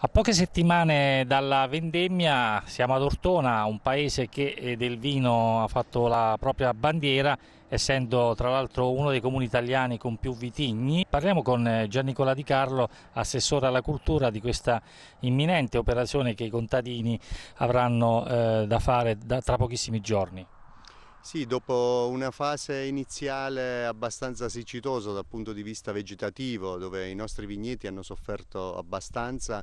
A poche settimane dalla vendemmia siamo ad Ortona, un paese che eh, del vino ha fatto la propria bandiera, essendo tra l'altro uno dei comuni italiani con più vitigni. Parliamo con eh, Gian Nicola Di Carlo, assessore alla cultura, di questa imminente operazione che i contadini avranno eh, da fare da, tra pochissimi giorni. Sì, dopo una fase iniziale abbastanza siccitosa dal punto di vista vegetativo, dove i nostri vigneti hanno sofferto abbastanza,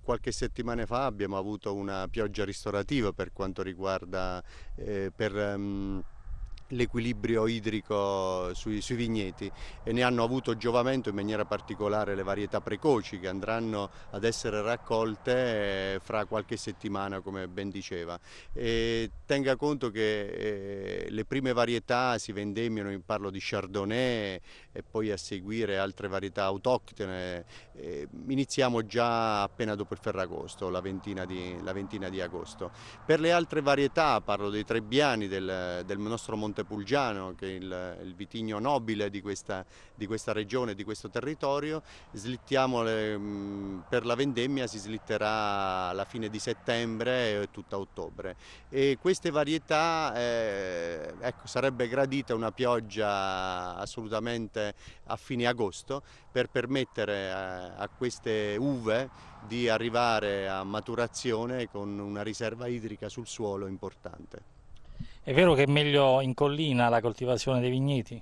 qualche settimana fa abbiamo avuto una pioggia ristorativa per quanto riguarda eh, per, um, l'equilibrio idrico sui, sui, vigneti e ne hanno avuto giovamento in maniera particolare le varietà precoci che andranno ad essere raccolte eh, fra qualche settimana come ben diceva. E tenga conto che eh, le prime varietà si vendemmiano, parlo di Chardonnay e poi a seguire altre varietà autoctone, eh, iniziamo già appena dopo il Ferragosto, la ventina di, la ventina di agosto. Per le altre varietà, parlo dei trebbiani del, del nostro Monte Forte che è il, il vitigno nobile di questa, di questa, regione, di questo territorio. Le, mm, per la vendemmia si slitterà alla fine di settembre e tutta ottobre. E queste varietà, eh, ecco, sarebbe gradita una pioggia assolutamente a fine agosto per permettere a, a queste uve di arrivare a maturazione con una riserva idrica sul suolo importante. È vero che è meglio in collina la coltivazione dei vigneti?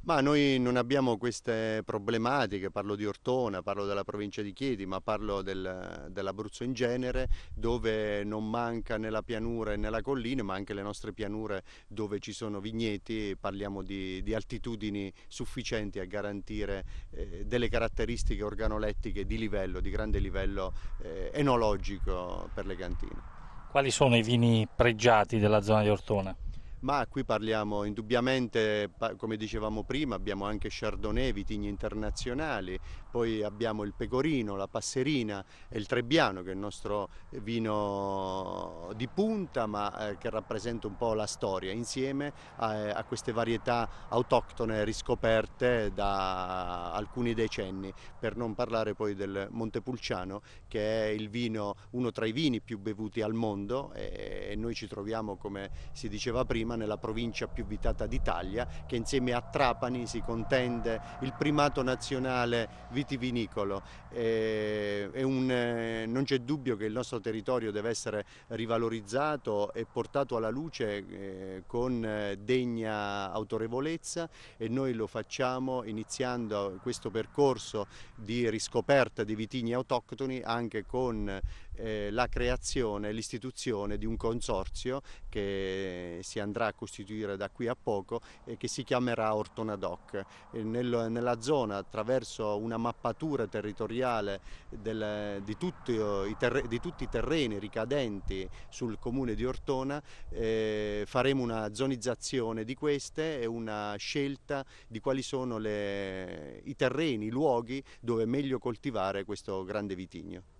Ma noi non abbiamo queste problematiche, parlo di Ortona, parlo della provincia di Chieti, ma parlo del, dell'Abruzzo in genere, dove non manca nella pianura e nella collina, ma anche le nostre pianure dove ci sono vigneti, parliamo di, di altitudini sufficienti a garantire eh, delle caratteristiche organolettiche di livello, di grande livello eh, enologico per le cantine. Quali sono i vini pregiati della zona di Ortona? Ma qui parliamo indubbiamente, come dicevamo prima, abbiamo anche Chardonnay, vitigni internazionali, poi abbiamo il pecorino, la passerina e il trebbiano che è il nostro vino di punta ma eh, che rappresenta un po' la storia insieme a, eh, a queste varietà autoctone riscoperte da alcuni decenni, per non parlare poi del Montepulciano che è il vino, uno tra i vini più bevuti al mondo e noi ci troviamo come si diceva prima nella provincia più vitata d'Italia che insieme a Trapani si contende il primato nazionale vitivinicolo. E non c'è dubbio che il nostro territorio deve essere rivalorizzato e portato alla luce eh, con eh, degna autorevolezza e noi lo facciamo iniziando questo percorso di riscoperta dei vitigni autoctoni anche con eh, la creazione, e l'istituzione di un consorzio che si andrà a costituire da qui a poco e che si chiamerà Ortonadoc. nella zona attraverso una mappatura territoriale del, di tutto eh, di tutti i terreni ricadenti sul comune di Ortona eh, faremo una zonizzazione di queste e una scelta di quali sono le, i terreni, i luoghi dove è meglio coltivare questo grande vitigno.